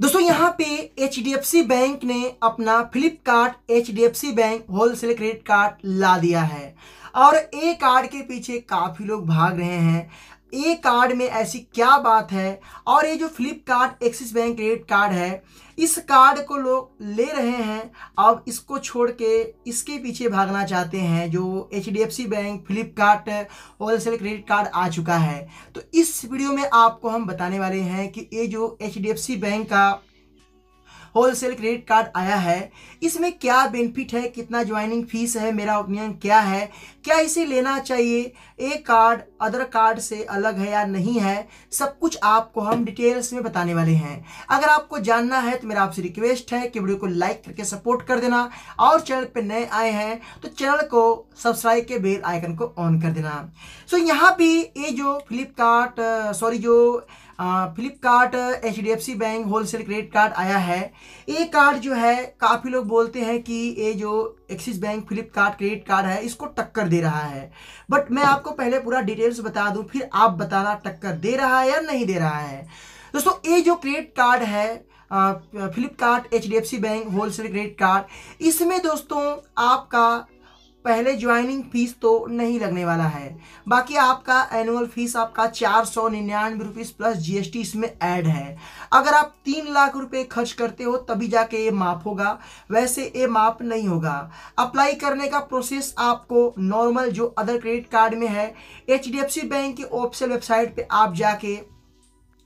दोस्तों यहाँ पे एच बैंक ने अपना Flipkart H bank wholesale credit card ला दिया है और ए कार्ड के पीछे काफ़ी लोग भाग रहे हैं ए कार्ड में ऐसी क्या बात है और ये जो Flipkart Axis bank credit card है इस कार्ड को लोग ले रहे हैं अब इसको छोड़ के इसके पीछे भागना चाहते हैं जो H D F C bank Flipkart wholesale credit card आ चुका है तो इस वीडियो में आपको हम बताने वाले हैं कि ये जो H D F C bank का होलसेल क्रेडिट कार्ड आया है इसमें क्या बेनिफिट है कितना ज्वाइनिंग फीस है मेरा ओपिनियन क्या है क्या इसे लेना चाहिए एक कार्ड अदर कार्ड से अलग है या नहीं है सब कुछ आपको हम डिटेल्स में बताने वाले हैं अगर आपको जानना है तो मेरा आपसे रिक्वेस्ट है कि वीडियो को लाइक करके सपोर्ट कर देना और चैनल पर नए आए हैं तो चैनल को सब्सक्राइब के बेल आइकन को ऑन कर देना सो so, यहाँ पे ये जो फ्लिपकार्ट सॉरी जो Flipkart H D F C bank wholesale credit card आया है ये कार्ड जो है काफ़ी लोग बोलते हैं कि ये जो Axis bank Flipkart credit card है इसको टक्कर दे रहा है बट मैं आपको पहले पूरा डिटेल्स बता दूं फिर आप बताना टक्कर दे रहा है या नहीं दे रहा है दोस्तों ये जो क्रेडिट कार्ड है Flipkart H D F C bank wholesale credit card इसमें दोस्तों आपका पहले ज्वाइनिंग फीस तो नहीं लगने वाला है बाकी आपका एनुअल फीस आपका चार सौ निन्यानवे रुपीज़ प्लस जीएसटी इसमें ऐड है अगर आप तीन लाख रुपए खर्च करते हो तभी जाके ये माफ़ होगा वैसे ये माफ़ नहीं होगा अप्लाई करने का प्रोसेस आपको नॉर्मल जो अदर क्रेडिट कार्ड में है एच बैंक की ऑफिशियल वेबसाइट पर आप जाके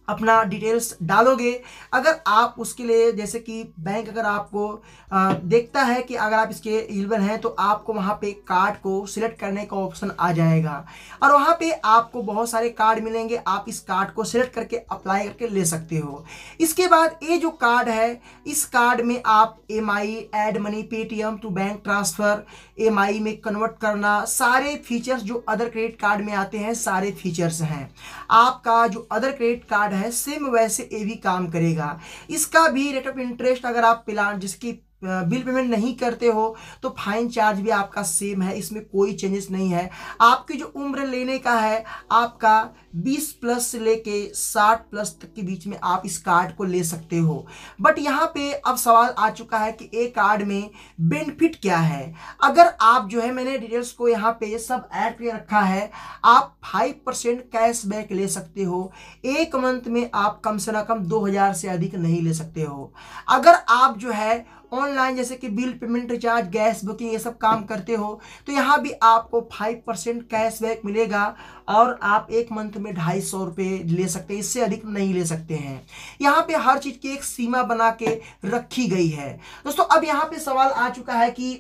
अपना डिटेल्स डालोगे अगर आप उसके लिए जैसे कि बैंक अगर आपको आ, देखता है कि अगर आप इसके एलिबल हैं तो आपको वहाँ पे कार्ड को सिलेक्ट करने का ऑप्शन आ जाएगा और वहाँ पे आपको बहुत सारे कार्ड मिलेंगे आप इस कार्ड को सिलेक्ट करके अप्लाई करके ले सकते हो इसके बाद ये जो कार्ड है इस कार्ड में आप EMI add money Paytm to bank transfer EMI में कन्वर्ट करना सारे फीचर्स जो अदर क्रेडिट कार्ड में आते हैं सारे फीचर्स हैं आपका जो अदर क्रेडिट कार्ड है सेम वैसे ए भी काम करेगा इसका भी रेट ऑफ इंटरेस्ट अगर आप प्लान जिसकी बिल पेमेंट नहीं करते हो तो फाइन चार्ज भी आपका सेम है इसमें कोई चेंजेस नहीं है आपकी जो उम्र लेने का है आपका 20 प्लस से लेके 60 प्लस तक के बीच में आप इस कार्ड को ले सकते हो बट यहाँ पे अब सवाल आ चुका है कि ए कार्ड में बेनिफिट क्या है अगर आप जो है मैंने डिटेल्स को यहाँ पे सब ऐड कर रखा है आप फाइव परसेंट कैश बैक ले सकते हो एक मंथ में आप कम से ना कम दो हज़ार से अधिक नहीं ले सकते हो अगर आप जो है ऑनलाइन जैसे कि bill payment recharge gas booking ये सब काम करते हो तो यहाँ भी आपको फाइव परसेंट कैशबैक मिलेगा और आप एक मंथ में ढाई सौ रुपये ले सकते हैं इससे अधिक नहीं ले सकते हैं यहाँ पे हर चीज़ की एक सीमा बना के रखी गई है दोस्तों अब यहाँ पे सवाल आ चुका है कि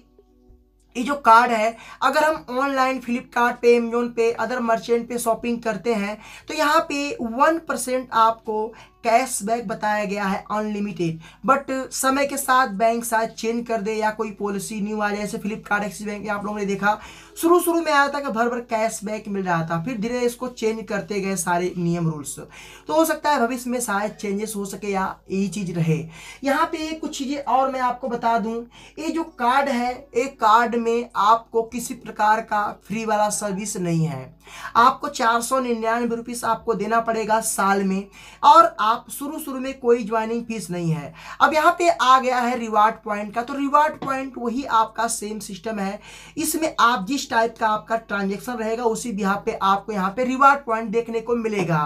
ये जो कार्ड है अगर हम ऑनलाइन फ्लिपकार्ट पे अमेजोन पे अदर मर्चेंट पे शॉपिंग करते हैं तो यहाँ पे वन परसेंट आपको कैशबैक बताया गया है अनलिमिटेड बट समय के साथ बैंक शायद चेंज कर दे या कोई पॉलिसी न्यू आ जाए जैसे फ्लिपकार्ट एक्सिस बैंक आप लोगों ने देखा शुरू शुरू में आया था कि भर भर कैशबैक मिल रहा था फिर धीरे इसको चेंज करते गए सारे नियम रूल्स तो हो सकता है भविष्य में शायद चेंजेस हो सके या यही चीज़ रहे यहाँ पे कुछ चीज़ें और मैं आपको बता दूँ ये जो कार्ड है ये कार्ड में आपको किसी प्रकार का फ्री वाला सर्विस नहीं है आपको चार सौ निन्यानवे रुपीस आपको देना पड़ेगा साल में और आप शुरू शुरू में कोई ज्वाइनिंग फीस नहीं है अब यहाँ पे आ गया है रिवार्ड पॉइंट का तो रिवार्ड पॉइंट वही आपका सेम सिस्टम है इसमें आप जिस टाइप का आपका ट्रांजेक्शन रहेगा उसी बिहार पे आपको यहाँ पे रिवार्ड पॉइंट देखने को मिलेगा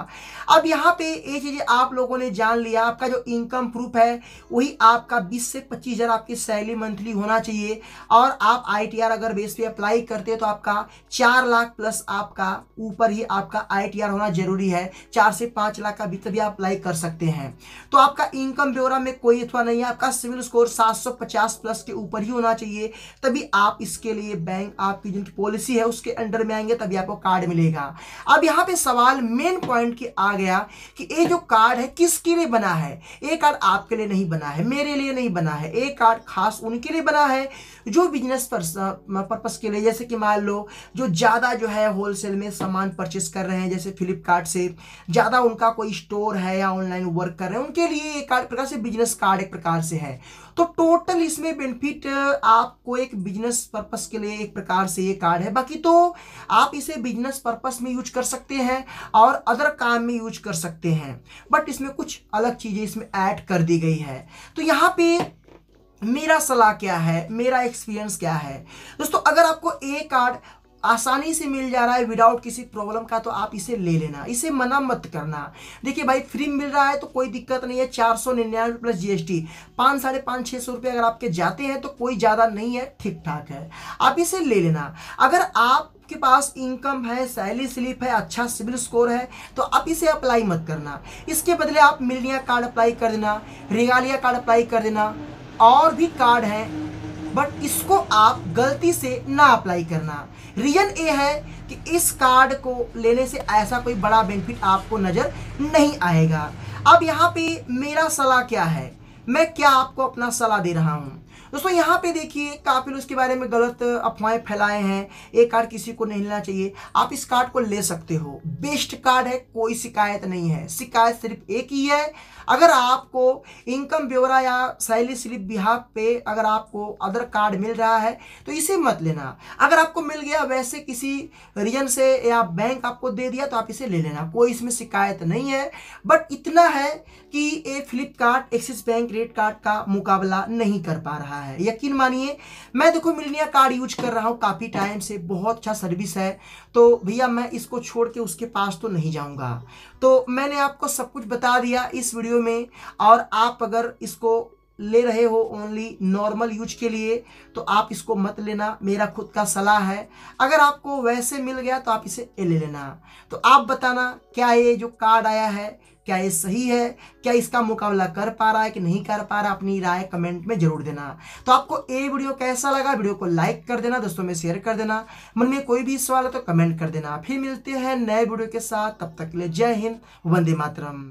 अब यहाँ पे ये चीज़ें आप लोगों ने जान लिया आपका जो इनकम प्रूफ है वही आपका बीस से पच्चीस हज़ार आपकी सैलरी मंथली होना चाहिए और आप आई अगर बेस पे अप्लाई करते हैं तो आपका चार लाख प्लस आपका का ऊपर ही आपका आई होना जरूरी है चार से पांच लाख का वित्त भी आप अप्लाई कर सकते हैं तो आपका इनकम ब्यौरा में कोई अथवा नहीं है आपका सिविल स्कोर 750 प्लस के ऊपर ही होना चाहिए तभी आप इसके लिए बैंक आपकी जिनकी पॉलिसी है उसके अंडर में आएंगे तभी आपको कार्ड मिलेगा अब यहाँ पे सवाल मेन पॉइंट की आ गया कि ये जो कार्ड है किसके लिए बना है ये कार्ड आपके लिए नहीं बना है मेरे लिए नहीं बना है ये कार्ड खास उनके लिए बना है जो बिजनेस पर्पस के लिए जैसे कि मान लो जो ज़्यादा जो है होलसेल में सामान परचेस कर रहे हैं जैसे फ्लिपकार्ट से ज़्यादा उनका कोई स्टोर है या ऑनलाइन वर्क कर रहे हैं उनके लिए एक प्रकार से बिजनेस कार्ड एक प्रकार से है तो टोटल इसमें बेनिफिट आपको एक बिजनेस पर्पस के लिए एक प्रकार से ये कार्ड है बाकी तो आप इसे बिजनेस पर्पस में यूज कर सकते हैं और अदर काम में यूज कर सकते हैं बट इसमें कुछ अलग चीज़ें इसमें ऐड कर दी गई है तो यहाँ पे मेरा सलाह क्या है मेरा एक्सपीरियंस क्या है दोस्तों अगर आपको ए कार्ड आसानी से मिल जा रहा है विदाउट किसी प्रॉब्लम का तो आप इसे ले लेना इसे मना मत करना देखिए भाई फ्री मिल रहा है तो कोई दिक्कत नहीं है चार सौ निन्यानवे प्लस जीएसटी पाँच साढ़े पाँच छः सौ रुपये अगर आपके जाते हैं तो कोई ज़्यादा नहीं है ठीक ठाक है आप इसे ले लेना अगर आप आपके पास इनकम है सैलरी स्लिप है अच्छा सिविल स्कोर है तो आप इसे अप्लाई मत करना इसके बदले आप मिलनिया कार्ड अप्लाई कर देना रेगालिया कार्ड अप्लाई कर देना और भी कार्ड हैं बट इसको आप गलती से ना अप्लाई करना रीजन ए है कि इस कार्ड को लेने से ऐसा कोई बड़ा बेनिफिट आपको नज़र नहीं आएगा अब यहाँ पे मेरा सलाह क्या है मैं क्या आपको अपना सलाह दे रहा हूँ दोस्तों यहाँ पे देखिए काफ़ी लोग इसके बारे में गलत अफवाहें फैलाए हैं ये कार्ड किसी को नहीं लेना चाहिए आप इस कार्ड को ले सकते हो बेस्ट कार्ड है कोई शिकायत नहीं है शिकायत सिर्फ एक ही है अगर आपको इनकम ब्यौरा या सैली स्लिप बिहार पे अगर आपको अदर कार्ड मिल रहा है तो इसे मत लेना अगर आपको मिल गया वैसे किसी रीजन से या बैंक आपको दे दिया तो आप इसे ले लेना कोई इसमें शिकायत नहीं है बट इतना है कि ये Flipkart Axis bank credit card का मुकाबला नहीं कर पा रहा रहा है यकीन मानिए मैं देखो मिलनिया कार्ड यूज कर रहा हूँ काफ़ी टाइम से बहुत अच्छा सर्विस है तो भैया मैं इसको छोड़ के उसके पास तो नहीं जाऊँगा तो मैंने आपको सब कुछ बता दिया इस वीडियो में और आप अगर इसको ले रहे हो ओनली नॉर्मल यूज के लिए तो आप इसको मत लेना मेरा खुद का सलाह है अगर आपको वैसे मिल गया तो आप इसे ले लेना तो आप बताना क्या ये जो कार्ड आया है क्या ये सही है क्या इसका मुकाबला कर पा रहा है कि नहीं कर पा रहा अपनी राय कमेंट में जरूर देना तो आपको ये वीडियो कैसा लगा वीडियो को लाइक कर देना दोस्तों में शेयर कर देना मन में कोई भी सवाल है तो कमेंट कर देना फिर मिलते हैं नए वीडियो के साथ तब तक के लिए जय हिंद वंदे मातरम